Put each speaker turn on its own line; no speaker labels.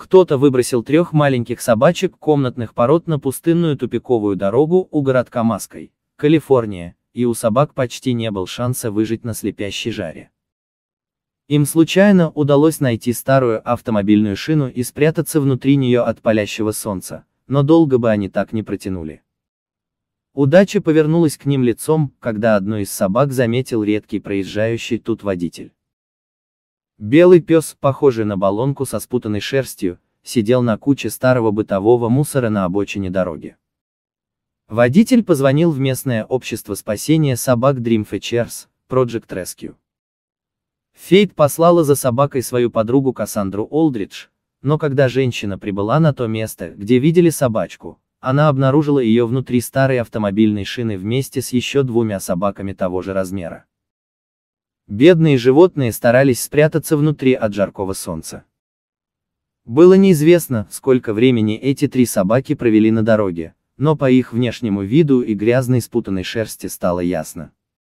Кто-то выбросил трех маленьких собачек комнатных пород на пустынную тупиковую дорогу у городка Маской, Калифорния, и у собак почти не был шанса выжить на слепящей жаре. Им случайно удалось найти старую автомобильную шину и спрятаться внутри нее от палящего солнца, но долго бы они так не протянули. Удача повернулась к ним лицом, когда одну из собак заметил редкий проезжающий тут водитель. Белый пес, похожий на баллонку со спутанной шерстью, сидел на куче старого бытового мусора на обочине дороги. Водитель позвонил в местное общество спасения собак Dream Dreamfetchers, Project Rescue. Фейт послала за собакой свою подругу Кассандру Олдридж, но когда женщина прибыла на то место, где видели собачку, она обнаружила ее внутри старой автомобильной шины вместе с еще двумя собаками того же размера. Бедные животные старались спрятаться внутри от жаркого солнца. Было неизвестно, сколько времени эти три собаки провели на дороге, но по их внешнему виду и грязной спутанной шерсти стало ясно,